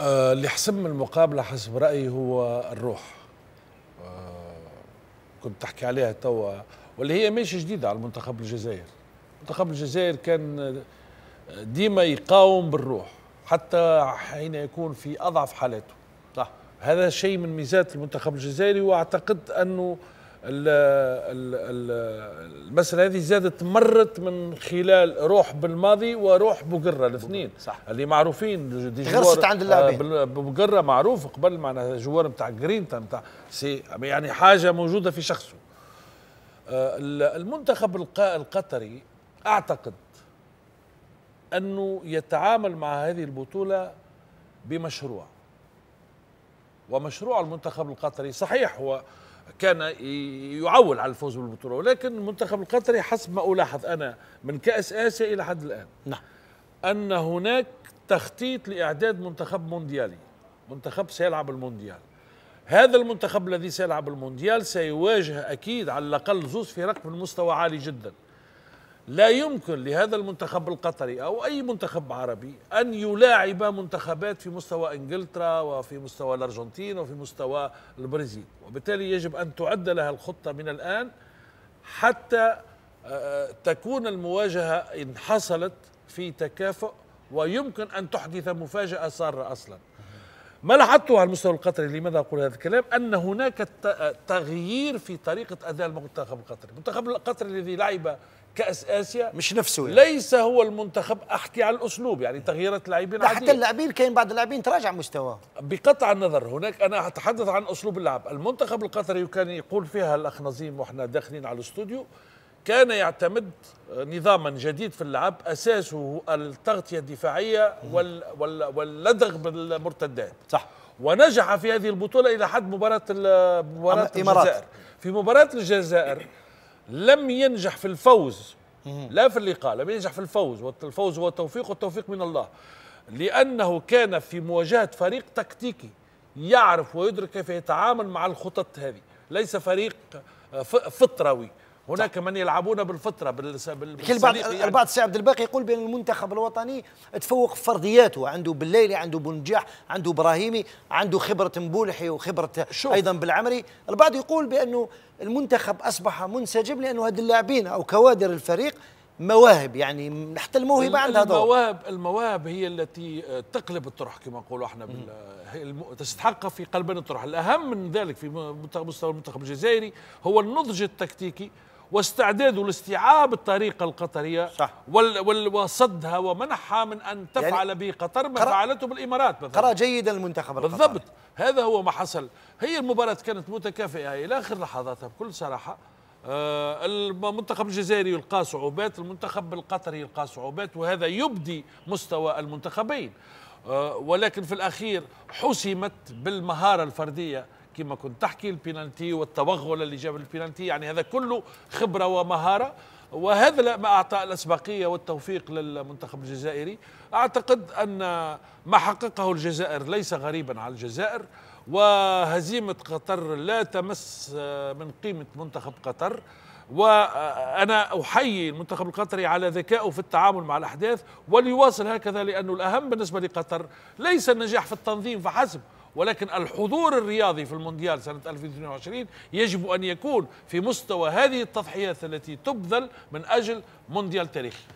آه اللي حسم المقابلة حسب رأيي هو الروح آه كنت تحكي عليها توا واللي هي ماشي جديدة على المنتخب الجزائر منتخب الجزائر كان آه، ديما يقاوم بالروح حتى حين يكون في أضعف حالاته صح هذا شيء من ميزات المنتخب الجزائري واعتقد انه المسألة هذه زادت مرت من خلال روح بالماضي وروح بقرة الاثنين صح اللي معروفين دي غرست عند آه، اللاعبين بقرة معروف قبل معناها جوار نتاع جرينتا نتاع سي يعني حاجة موجودة في شخصه آه، المنتخب القطري أعتقد أنه يتعامل مع هذه البطولة بمشروع ومشروع المنتخب القطري صحيح هو كان يعول على الفوز بالبطوله ولكن المنتخب القطري حسب ما الاحظ انا من كاس اسيا الى حد الان نعم ان هناك تخطيط لاعداد منتخب مونديالي منتخب سيلعب المونديال هذا المنتخب الذي سيلعب المونديال سيواجه اكيد على الاقل زوز فرق من مستوى عالي جدا لا يمكن لهذا المنتخب القطري او اي منتخب عربي ان يلاعب منتخبات في مستوى انجلترا وفي مستوى الارجنتين وفي مستوى البرازيل وبالتالي يجب ان تعد لها الخطه من الان حتى آه، تكون المواجهه ان حصلت في تكافؤ ويمكن ان تحدث مفاجاه ساره اصلا ما لاحظته على المستوى القطري لماذا اقول هذا الكلام ان هناك تغيير في طريقه اداء المنتخب القطري المنتخب القطري الذي لعب كاس اسيا مش نفسه يعني. ليس هو المنتخب احكي على الاسلوب يعني تغييرات لاعبين حتى اللاعبين كاين بعض اللاعبين تراجع مستواه بقطع النظر هناك انا اتحدث عن اسلوب اللعب المنتخب القطري كان يقول فيها الاخ نظيم واحنا داخلين على الاستوديو كان يعتمد نظاما جديد في اللعب اساسه التغطيه الدفاعيه وال وال واللدغ بالمرتدات صح ونجح في هذه البطوله الى حد مباراه مباراه الجزائر في مباراه الجزائر لم ينجح في الفوز لا في اللقاء لم ينجح في الفوز والفوز هو التوفيق والتوفيق من الله لانه كان في مواجهه فريق تكتيكي يعرف ويدرك كيف يتعامل مع الخطط هذه ليس فريق فطروي هناك من يلعبون بالفطره كل يعني. البعض سي عبد الباقي يقول بان المنتخب الوطني تفوق في فردياته عنده بالليلي عنده بنجاح عنده ابراهيمي عنده خبره مبولحي وخبره شوف. ايضا بالعمري البعض يقول بانه المنتخب اصبح منسجم لانه هاد اللاعبين او كوادر الفريق مواهب يعني حتى الموهبه عندها دور المواهب المواهب هي التي تقلب الطرح كما نقولوا احنا تستحق في قلبنا الطرح الاهم من ذلك في مستوى المنتخب الجزائري هو النضج التكتيكي واستعداد لاستيعاب الطريقة القطرية صح وال وال وصدها ومنحها من أن تفعل يعني به قطر ما فعلته بالإمارات مثلا قرأ جيدا المنتخب القطري بالضبط هذا هو ما حصل هي المباراة كانت متكافئة إلى آخر لحظاتها بكل صراحة آه المنتخب الجزائري يلقى صعوبات المنتخب القطري يلقى صعوبات وهذا يبدي مستوى المنتخبين آه ولكن في الأخير حسمت بالمهارة الفردية كما كنت تحكي البينالتي والتوغل اللي جاب البينالتي يعني هذا كله خبره ومهاره وهذا ما اعطى الاسبقيه والتوفيق للمنتخب الجزائري اعتقد ان ما حققه الجزائر ليس غريبا على الجزائر وهزيمه قطر لا تمس من قيمه منتخب قطر وانا احيي المنتخب القطري على ذكائه في التعامل مع الاحداث وليواصل هكذا لانه الاهم بالنسبه لقطر ليس النجاح في التنظيم فحسب ولكن الحضور الرياضي في المونديال سنة 2022 يجب أن يكون في مستوى هذه التضحيات التي تبذل من أجل مونديال تاريخي